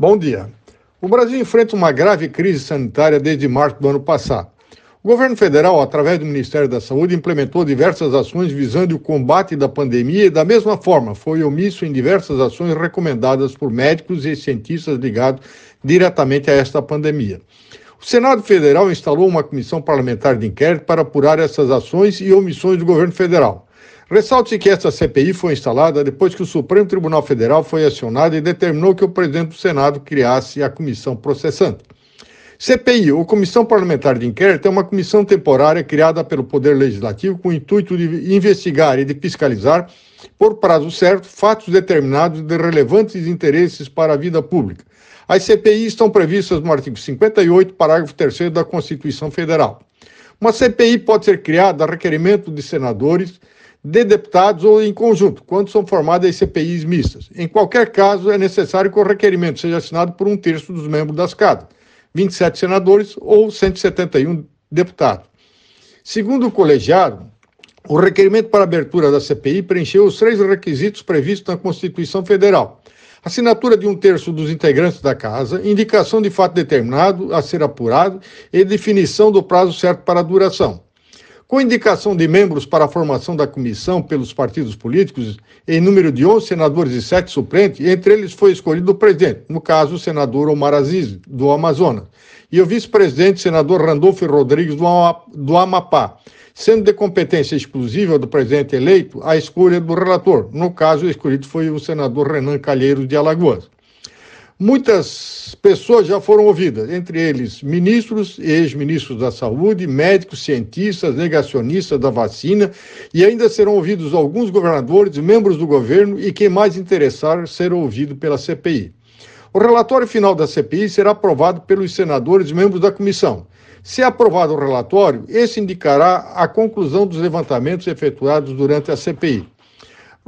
Bom dia. O Brasil enfrenta uma grave crise sanitária desde março do ano passado. O governo federal, através do Ministério da Saúde, implementou diversas ações visando o combate da pandemia e, da mesma forma, foi omisso em diversas ações recomendadas por médicos e cientistas ligados diretamente a esta pandemia. O Senado Federal instalou uma comissão parlamentar de inquérito para apurar essas ações e omissões do governo federal. Ressalte que essa CPI foi instalada depois que o Supremo Tribunal Federal foi acionado e determinou que o presidente do Senado criasse a comissão processante. CPI, ou Comissão Parlamentar de Inquérito, é uma comissão temporária criada pelo Poder Legislativo com o intuito de investigar e de fiscalizar, por prazo certo, fatos determinados de relevantes interesses para a vida pública. As CPI estão previstas no artigo 58, parágrafo 3 da Constituição Federal. Uma CPI pode ser criada a requerimento de senadores de deputados ou em conjunto, quando são formadas CPIs mistas. Em qualquer caso, é necessário que o requerimento seja assinado por um terço dos membros das casas, 27 senadores ou 171 deputados. Segundo o colegiado, o requerimento para abertura da CPI preencheu os três requisitos previstos na Constituição Federal assinatura de um terço dos integrantes da casa, indicação de fato determinado a ser apurado e definição do prazo certo para a duração com indicação de membros para a formação da comissão pelos partidos políticos, em número de 11 senadores e 7 suplentes, entre eles foi escolhido o presidente, no caso, o senador Omar Aziz, do Amazonas, e o vice-presidente, senador Randolfo Rodrigues, do Amapá, sendo de competência exclusiva do presidente eleito a escolha do relator, no caso, o escolhido foi o senador Renan Calheiros, de Alagoas. Muitas pessoas já foram ouvidas, entre eles ministros, ex-ministros da saúde, médicos, cientistas, negacionistas da vacina, e ainda serão ouvidos alguns governadores, membros do governo e quem mais interessar ser ouvido pela CPI. O relatório final da CPI será aprovado pelos senadores membros da comissão. Se aprovado o relatório, esse indicará a conclusão dos levantamentos efetuados durante a CPI.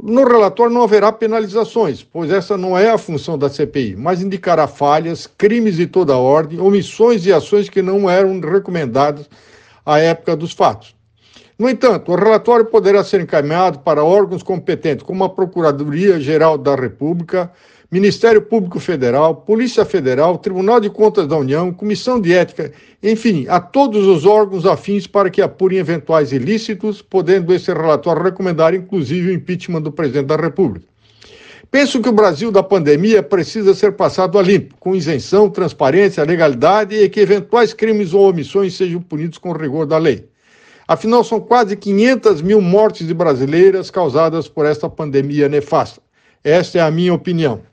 No relatório não haverá penalizações, pois essa não é a função da CPI, mas indicará falhas, crimes de toda ordem, omissões e ações que não eram recomendadas à época dos fatos. No entanto, o relatório poderá ser encaminhado para órgãos competentes, como a Procuradoria-Geral da República, Ministério Público Federal, Polícia Federal, Tribunal de Contas da União, Comissão de Ética, enfim, a todos os órgãos afins para que apurem eventuais ilícitos, podendo esse relatório recomendar inclusive o impeachment do presidente da República. Penso que o Brasil da pandemia precisa ser passado a limpo, com isenção, transparência, legalidade e que eventuais crimes ou omissões sejam punidos com rigor da lei. Afinal, são quase 500 mil mortes de brasileiras causadas por esta pandemia nefasta. Esta é a minha opinião.